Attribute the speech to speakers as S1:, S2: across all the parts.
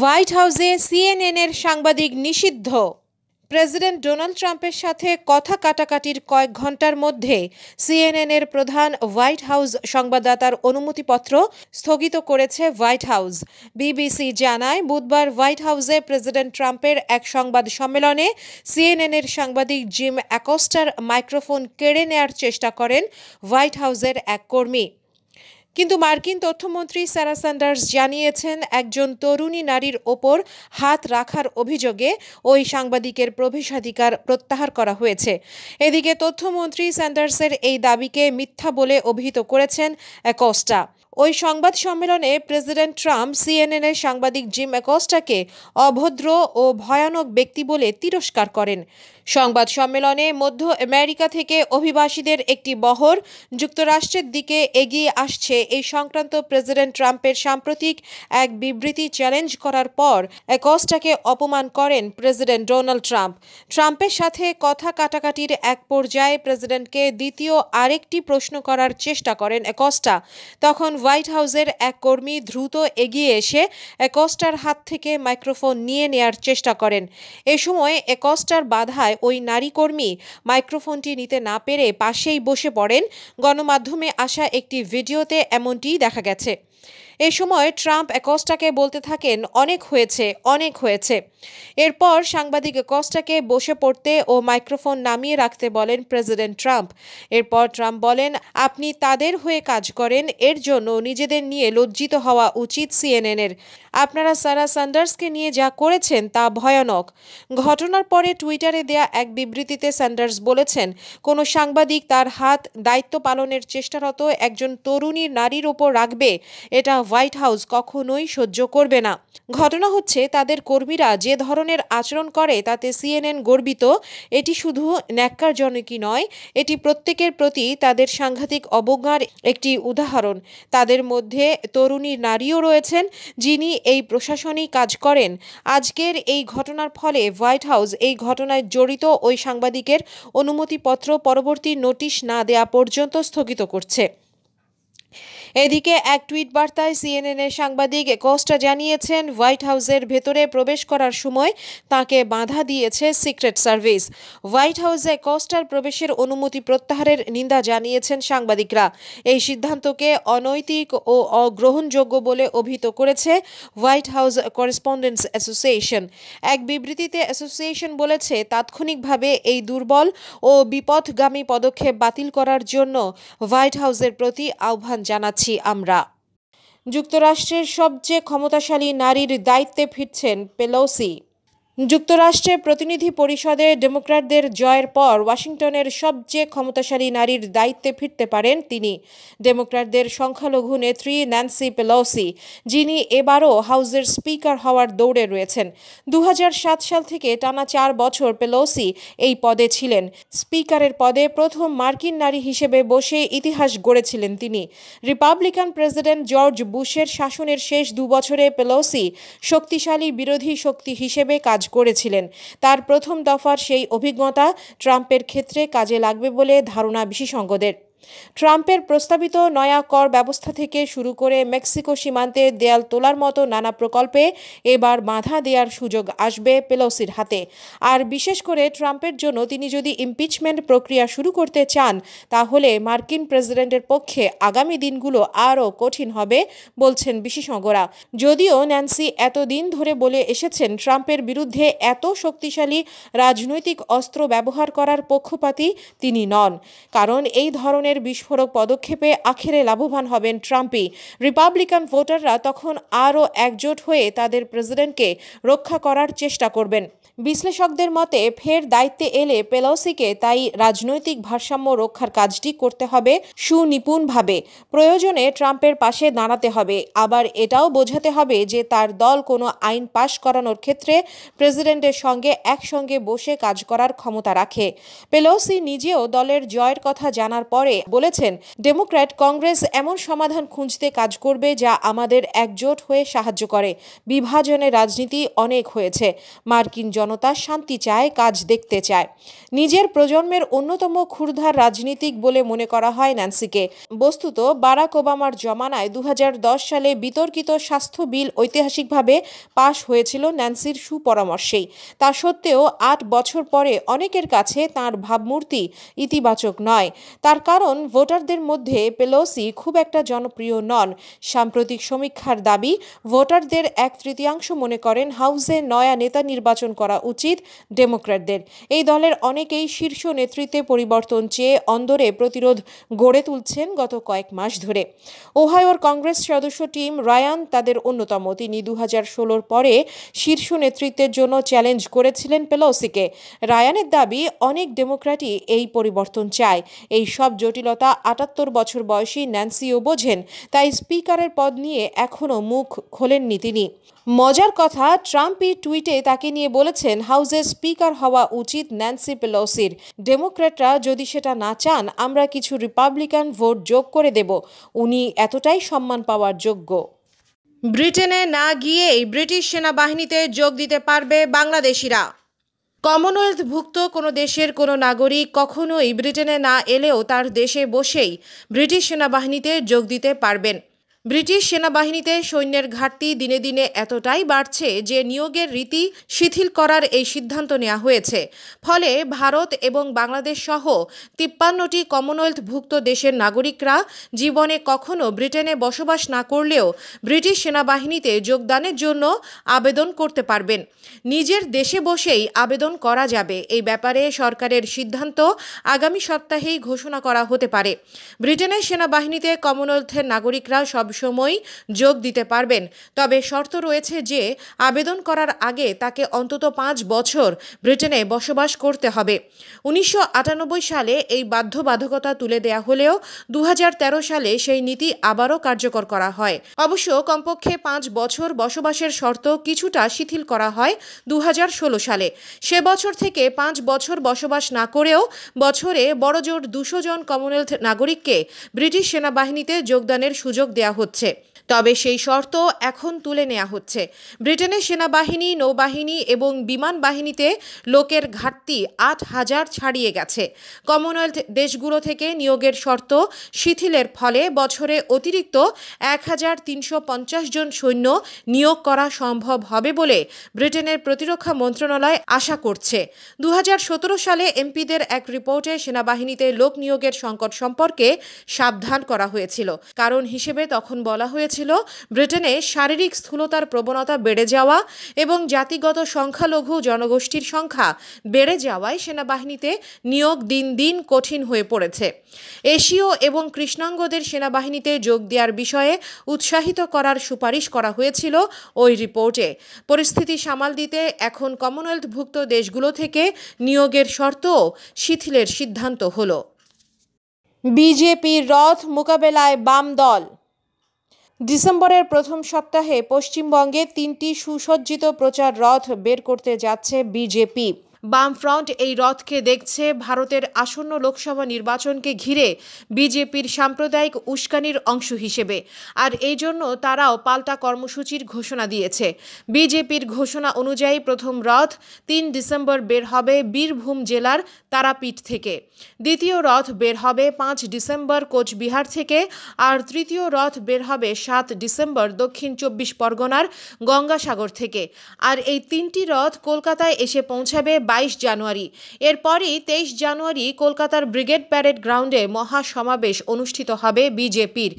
S1: white হাউসে সিএনএনের সাংবাদিক নিষিদ্ধ প্রেসিডেন্ট ডোনাল্ড ট্রাম্পের সাথে কথা কাটাকাটির কয়েক ঘন্টার মধ্যে সিএনএনের প্রধান হোয়াইট হাউস সংবাদদাতার অনুমতিপত্র স্থগিত করেছে হোয়াইট হাউস বিবিসি জানায় বুধবার হোয়াইট হাউসে প্রেসিডেন্ট ট্রাম্পের এক সংবাদ সম্মেলনে সিএনএনের সাংবাদিক জিম অ্যাকোস্টার মাইক্রোফোন কেড়ে নেয়ার চেষ্টা করেন হোয়াইট হাউসের এক কর্মী কিন্তু মার্কিন তথ্যমন্ত্রী স্যারা স্যান্ডার্স জানিয়েছেন একজন তরুণী নারীর ওপর হাত রাখার অভিযোগে ওই সাংবাদিকের প্রবেশাধিকার প্রত্যাহার করা হয়েছে এদিকে তথ্যমন্ত্রী স্যান্ডার্সের এই দাবিকে মিথ্যা বলে অভিহিত করেছেন একস্টা ওই সংবাদ সম্মেলনে প্রেসিডেন্ট ট্রাম্প সিএনএনের সাংবাদিক জিম একস্টাকে অভদ্র ও ভয়ানক ব্যক্তি বলে তিরস্কার করেন সংবাদ সম্মেলনে মধ্য আমেরিকা থেকে অভিবাসীদের একটি বহর যুক্তরাষ্ট্রের দিকে এগিয়ে আসছে এই সংক্রান্ত প্রেসিডেন্ট ট্রাম্পের সাম্প্রতিক এক বিবৃতি চ্যালেঞ্জ করার পর একস্টাকে অপমান করেন প্রেসিডেন্ট ডোনাল্ড ট্রাম্প ট্রাম্পের সাথে কথা কাটাকাটির এক পর্যায়ে প্রেসিডেন্টকে দ্বিতীয় আরেকটি প্রশ্ন করার চেষ্টা করেন একস্টা তখন হোয়াইট হাউসের এক কর্মী দ্রুত এগিয়ে এসে একস্টার হাত থেকে মাইক্রোফোন নিয়ে নেয়ার চেষ্টা করেন এ সময় একস্টার বাধায় হামলায় ওই নারী কর্মী মাইক্রোফোনটি নিতে না পেরে পাশেই বসে পড়েন গণমাধ্যমে আসা একটি ভিডিওতে এমনটিই দেখা গেছে এ সময় ট্রাম্প একস্টাকে বলতে থাকেন অনেক হয়েছে অনেক হয়েছে এরপর সাংবাদিক একস্টাকে বসে পড়তে ও মাইক্রোফোন নামিয়ে রাখতে বলেন প্রেসিডেন্ট ট্রাম্প এরপর ট্রাম্প বলেন আপনি তাদের হয়ে কাজ করেন এর জন্য নিজেদের নিয়ে লজ্জিত হওয়া উচিত সিএনএনের আপনারা সারা স্যান্ডার্সকে নিয়ে যা করেছেন তা ভয়ানক ঘটনার পরে টুইটারে দেয়া এক বিবৃতিতে স্যান্ডার্স বলেছেন কোনো সাংবাদিক তার হাত দায়িত্ব পালনের চেষ্টারত একজন তরুণীর নারীর ওপর রাখবে এটা হোয়াইট হাউস কখনোই সহ্য করবে না ঘটনা হচ্ছে তাদের কর্মীরা যে ধরনের আচরণ করে তাতে সিএনএন গর্বিত এটি শুধু ন্যাক্কারজনকই নয় এটি প্রত্যেকের প্রতি তাদের সাংঘাতিক অবজ্ঞার একটি উদাহরণ তাদের মধ্যে তরুণী নারীও রয়েছেন যিনি এই প্রশাসনিক কাজ করেন আজকের এই ঘটনার ফলে হোয়াইট হাউস এই ঘটনায় জড়িত ওই সাংবাদিকের অনুমতিপত্র পরবর্তী নোটিশ না দেয়া পর্যন্ত স্থগিত করছে এদিকে এক টুইট বার্তায় সিএনএনের সাংবাদিক কস্টা জানিয়েছেন হোয়াইট হাউসের ভেতরে প্রবেশ করার সময় তাকে বাধা দিয়েছে সিক্রেট সার্ভিস হোয়াইট হাউসে কোস্টার প্রবেশের অনুমতি প্রত্যাহারের নিন্দা জানিয়েছেন সাংবাদিকরা এই সিদ্ধান্তকে অনৈতিক ও অগ্রহণযোগ্য বলে অভিহিত করেছে হোয়াইট হাউস করেসপন্ডেন্টস অ্যাসোসিয়েশন এক বিবৃতিতে অ্যাসোসিয়েশন বলেছে তাৎক্ষণিকভাবে এই দুর্বল ও বিপথগামী পদক্ষেপ বাতিল করার জন্য হোয়াইট হাউসের প্রতি আহ্বান জানাচ্ছে আছি আমরা যুক্তরাষ্ট্রের সবচেয়ে ক্ষমতাশালী নারীর দায়িত্বে ফিরছেন পেলোসি যুক্তরাষ্ট্রে প্রতিনিধি পরিষদে ডেমোক্র্যাটদের জয়ের পর ওয়াশিংটনের সবচেয়ে ক্ষমতাশালী নারীর দায়িত্বে ফিরতে পারেন তিনি ডেমোক্র্যাটদের সংখ্যালঘু নেত্রী ন্যান্সি পেলসি যিনি এবারও হাউজের স্পিকার হওয়ার দৌড়ে রয়েছেন দু সাল থেকে টানা চার বছর পেলোসি এই পদে ছিলেন স্পিকারের পদে প্রথম মার্কিন নারী হিসেবে বসে ইতিহাস গড়েছিলেন তিনি রিপাবলিকান প্রেসিডেন্ট জর্জ বুশের শাসনের শেষ দু বছরে পেলোসি শক্তিশালী বিরোধী শক্তি হিসেবে কাজ কাজ করেছিলেন তার প্রথম দফার সেই অভিজ্ঞতা ট্রাম্পের ক্ষেত্রে কাজে লাগবে বলে ধারণা বিশেষজ্ঞদের ট্রাম্পের প্রস্তাবিত নয়া কর ব্যবস্থা থেকে শুরু করে মেক্সিকো সীমান্তে দেয়াল তোলার মতো নানা প্রকল্পে এবার বাধা দেওয়ার সুযোগ আসবে পেলোসির হাতে আর বিশেষ করে ট্রাম্পের জন্য তিনি যদি ইমপিচমেন্ট প্রক্রিয়া শুরু করতে চান তাহলে মার্কিন প্রেসিডেন্টের পক্ষে আগামী দিনগুলো আরও কঠিন হবে বলছেন বিশেষজ্ঞরা যদিও ন্যান্সি এতদিন ধরে বলে এসেছেন ট্রাম্পের বিরুদ্ধে এত শক্তিশালী রাজনৈতিক অস্ত্র ব্যবহার করার পক্ষপাতী তিনি নন কারণ এই ধরনের ধরনের বিস্ফোরক পদক্ষেপে আখেরে লাভবান হবেন ট্রাম্পই রিপাবলিকান ভোটাররা তখন আরও একজোট হয়ে তাদের প্রেসিডেন্টকে রক্ষা করার চেষ্টা করবেন বিশ্লেষকদের মতে ফের দায়িত্বে এলে পেলসিকে তাই রাজনৈতিক ভারসাম্য রক্ষার কাজটি করতে হবে সুনিপুণভাবে প্রয়োজনে ট্রাম্পের পাশে দাঁড়াতে হবে আবার এটাও বোঝাতে হবে যে তার দল কোনো আইন পাশ করানোর ক্ষেত্রে প্রেসিডেন্টের সঙ্গে একসঙ্গে বসে কাজ করার ক্ষমতা রাখে পেলোসি নিজেও দলের জয়ের কথা জানার পরে বলেছেন ডেমোক্র্যাট কংগ্রেস এমন সমাধান খুঁজতে কাজ করবে যা আমাদের একজোট হয়ে সাহায্য করে বিভাজনের রাজনীতি অনেক হয়েছে মার্কিন জনতা শান্তি চায় কাজ দেখতে চায় নিজের প্রজন্মের অন্যতম ক্ষুরধার রাজনীতিক বলে মনে করা হয় ন্যান্সিকে বস্তুত বারাক ওবামার জমানায় দু সালে বিতর্কিত স্বাস্থ্য বিল ঐতিহাসিকভাবে পাশ হয়েছিল ন্যান্সির সুপরামর্শেই তা সত্ত্বেও আট বছর পরে অনেকের কাছে তার ভাবমূর্তি ইতিবাচক নয় তার কারণ সাধারণ ভোটারদের মধ্যে পেলোসি খুব একটা জনপ্রিয় নন সাম্প্রতিক সমীক্ষার দাবি ভোটারদের এক তৃতীয়াংশ মনে করেন হাউসে নয়া নেতা নির্বাচন করা উচিত ডেমোক্র্যাটদের এই দলের অনেকেই শীর্ষ নেতৃত্বে পরিবর্তন চেয়ে অন্দরে প্রতিরোধ গড়ে তুলছেন গত কয়েক মাস ধরে ওহায়োর কংগ্রেস সদস্য টিম রায়ান তাদের অন্যতম তিনি দু হাজার ষোলোর পরে শীর্ষ নেতৃত্বের জন্য চ্যালেঞ্জ করেছিলেন পেলোসিকে রায়ানের দাবি অনেক ডেমোক্র্যাটই এই পরিবর্তন চায় এই সব জটিল জটিলতা আটাত্তর বছর বয়সী ন্যান্সিও বোঝেন তাই স্পিকারের পদ নিয়ে এখনও মুখ খোলেননি তিনি মজার কথা ট্রাম্পই টুইটে তাকে নিয়ে বলেছেন হাউজের স্পিকার হওয়া উচিত ন্যান্সি পেলোসির ডেমোক্র্যাটরা যদি সেটা না চান আমরা কিছু রিপাবলিকান ভোট যোগ করে দেব উনি এতটাই সম্মান পাওয়ার যোগ্য ব্রিটেনে না গিয়েই ব্রিটিশ সেনাবাহিনীতে যোগ দিতে পারবে বাংলাদেশিরা কমনওয়েলথভুক্ত কোনো দেশের কোনো নাগরিক কখনোই ব্রিটেনে না এলেও তার দেশে বসেই ব্রিটিশ সেনাবাহিনীতে যোগ দিতে পারবেন ব্রিটিশ সেনাবাহিনীতে সৈন্যের ঘাটতি দিনে দিনে এতটাই বাড়ছে যে নিয়োগের রীতি শিথিল করার এই সিদ্ধান্ত নেওয়া হয়েছে ফলে ভারত এবং বাংলাদেশ সহ তিপ্পান্নটি কমনওয়েলথভুক্ত দেশের নাগরিকরা জীবনে কখনো ব্রিটেনে বসবাস না করলেও ব্রিটিশ সেনাবাহিনীতে যোগদানের জন্য আবেদন করতে পারবেন নিজের দেশে বসেই আবেদন করা যাবে এই ব্যাপারে সরকারের সিদ্ধান্ত আগামী সপ্তাহেই ঘোষণা করা হতে পারে ব্রিটেনের সেনাবাহিনীতে কমনওয়েলথের নাগরিকরা সব সবসময়ই যোগ দিতে পারবেন তবে শর্ত রয়েছে যে আবেদন করার আগে তাকে অন্তত পাঁচ বছর ব্রিটেনে বসবাস করতে হবে উনিশশো সালে এই বাধ্যবাধকতা তুলে দেয়া হলেও দু সালে সেই নীতি আবারও কার্যকর করা হয় অবশ্য কমপক্ষে পাঁচ বছর বসবাসের শর্ত কিছুটা শিথিল করা হয় দু সালে সে বছর থেকে পাঁচ বছর বসবাস না করেও বছরে বড়জোর দুশো জন কমনওয়েলথ নাগরিককে ব্রিটিশ সেনাবাহিনীতে যোগদানের সুযোগ দেয়া হচ্ছে তবে সেই শর্ত এখন তুলে নেওয়া হচ্ছে ব্রিটেনের সেনাবাহিনী নৌবাহিনী এবং বিমান বাহিনীতে লোকের ঘাটতি আট হাজার ছাড়িয়ে গেছে কমনওয়েলথ দেশগুলো থেকে নিয়োগের শর্ত শিথিলের ফলে বছরে অতিরিক্ত এক হাজার তিনশো পঞ্চাশ জন সৈন্য নিয়োগ করা সম্ভব হবে বলে ব্রিটেনের প্রতিরক্ষা মন্ত্রণালয় আশা করছে দু সালে এমপিদের এক রিপোর্টে সেনাবাহিনীতে লোক নিয়োগের সংকট সম্পর্কে সাবধান করা হয়েছিল কারণ হিসেবে তখন বলা হয়েছে হয়েছিল ব্রিটেনে শারীরিক স্থূলতার প্রবণতা বেড়ে যাওয়া এবং জাতিগত সংখ্যালঘু জনগোষ্ঠীর সংখ্যা বেড়ে যাওয়ায় সেনাবাহিনীতে নিয়োগ দিন দিন কঠিন হয়ে পড়েছে এশীয় এবং কৃষ্ণাঙ্গদের সেনাবাহিনীতে যোগ দেওয়ার বিষয়ে উৎসাহিত করার সুপারিশ করা হয়েছিল ওই রিপোর্টে পরিস্থিতি সামাল দিতে এখন কমনওয়েলথভুক্ত দেশগুলো থেকে নিয়োগের শর্তও শিথিলের সিদ্ধান্ত হল বিজেপির রথ মোকাবেলায় বাম দল ডিসেম্বরের প্রথম সপ্তাহে পশ্চিমবঙ্গে তিনটি সুসজ্জিত প্রচার রথ বের করতে যাচ্ছে বিজেপি বামফ্রন্ট এই রথকে দেখছে ভারতের আসন্ন লোকসভা নির্বাচনকে ঘিরে বিজেপির সাম্প্রদায়িক উস্কানির অংশ হিসেবে আর এই জন্য তারাও পাল্টা কর্মসূচির ঘোষণা দিয়েছে বিজেপির ঘোষণা অনুযায়ী প্রথম রথ তিন ডিসেম্বর বের হবে বীরভূম জেলার তারাপীঠ থেকে দ্বিতীয় রথ বের হবে পাঁচ ডিসেম্বর কোচবিহার থেকে আর তৃতীয় রথ বের হবে সাত ডিসেম্বর দক্ষিণ চব্বিশ পরগনার গঙ্গাসাগর থেকে আর এই তিনটি রথ কলকাতায় এসে পৌঁছাবে বাইশ জানুয়ারি এরপরই তেইশ জানুয়ারি কলকাতার ব্রিগেড প্যারেড গ্রাউন্ডে মহা সমাবেশ অনুষ্ঠিত হবে বিজেপির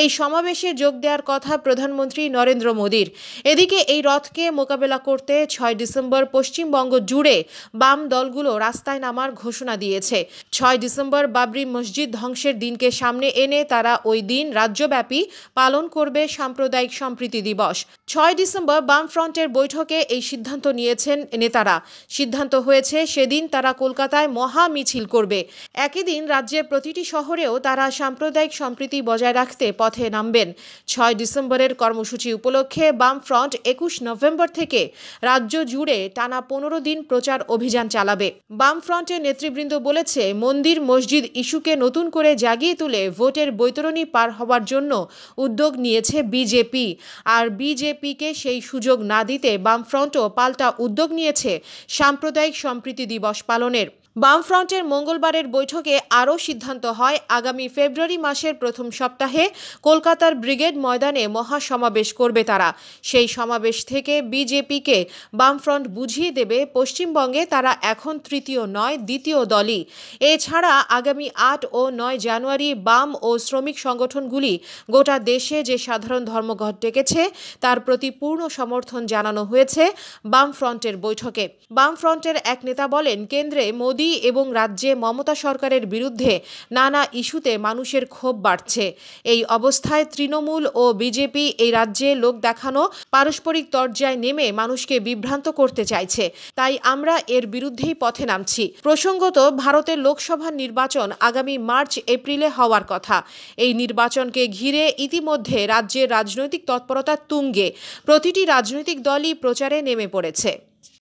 S1: এই সমাবেশে যোগ দেওয়ার কথা প্রধানমন্ত্রী নরেন্দ্র মোদীর এদিকে এই রথকে মোকাবেলা করতে ছয় ডিসেম্বর পশ্চিমবঙ্গ জুড়ে বাম দলগুলো রাস্তায় নামার ঘোষণা দিয়েছে ছয় ডিসেম্বর বাবরি মসজিদ ধ্বংসের দিনকে সামনে এনে তারা ওই দিন রাজ্যব্যাপী পালন করবে সাম্প্রদায়িক সম্প্রীতি দিবস ছয় ডিসেম্বর বামফ্রন্টের বৈঠকে এই সিদ্ধান্ত নিয়েছেন নেতারা সিদ্ধান্ত হয়েছে সেদিন তারা কলকাতায় মহা মিছিল করবে একই দিন রাজ্যের প্রতিটি শহরেও তারা সাম্প্রদায়িক সম্প্রীতি বজায় রাখতে পথে নামবেন ছয় ডিসেম্বরের কর্মসূচি উপলক্ষে বামফ্রন্ট একুশ নভেম্বর থেকে রাজ্য জুড়ে টানা পনেরো দিন প্রচার অভিযান চালাবে বামফ্রন্টের নেতৃবৃন্দ বলেছে মন্দির মসজিদ ইস্যুকে নতুন করে জাগিয়ে তুলে ভোটের বৈতরণী পার হওয়ার জন্য উদ্যোগ নিয়েছে বিজেপি আর বিজেপিকে সেই সুযোগ না দিতে বামফ্রন্টও পাল্টা উদ্যোগ নিয়েছে সাম্প্রদায়িক সাম্প্রদায়িক সম্প্রীতি দিবস পালনের বামফ্রন্টের মঙ্গলবারের বৈঠকে আরও সিদ্ধান্ত হয় আগামী ফেব্রুয়ারি মাসের প্রথম সপ্তাহে কলকাতার ব্রিগেড ময়দানে মহা সমাবেশ করবে তারা সেই সমাবেশ থেকে বিজেপিকে বামফ্রন্ট বুঝিয়ে দেবে পশ্চিমবঙ্গে তারা এখন তৃতীয় নয় দ্বিতীয় দলই এছাড়া আগামী আট ও নয় জানুয়ারি বাম ও শ্রমিক সংগঠনগুলি গোটা দেশে যে সাধারণ ধর্মঘট ডেকেছে তার প্রতি পূর্ণ সমর্থন জানানো হয়েছে বামফ্রন্টের বৈঠকে বামফ্রন্টের এক নেতা বলেন কেন্দ্রে মোদী মোদী এবং রাজ্যে মমতা সরকারের বিরুদ্ধে নানা ইস্যুতে মানুষের ক্ষোভ বাড়ছে এই অবস্থায় তৃণমূল ও বিজেপি এই রাজ্যে লোক দেখানো পারস্পরিক তর্জায় নেমে মানুষকে বিভ্রান্ত করতে চাইছে তাই আমরা এর বিরুদ্ধেই পথে নামছি প্রসঙ্গত ভারতের লোকসভা নির্বাচন আগামী মার্চ এপ্রিলে হওয়ার কথা এই নির্বাচনকে ঘিরে ইতিমধ্যে রাজ্যের রাজনৈতিক তৎপরতা তুঙ্গে প্রতিটি রাজনৈতিক দলই প্রচারে নেমে পড়েছে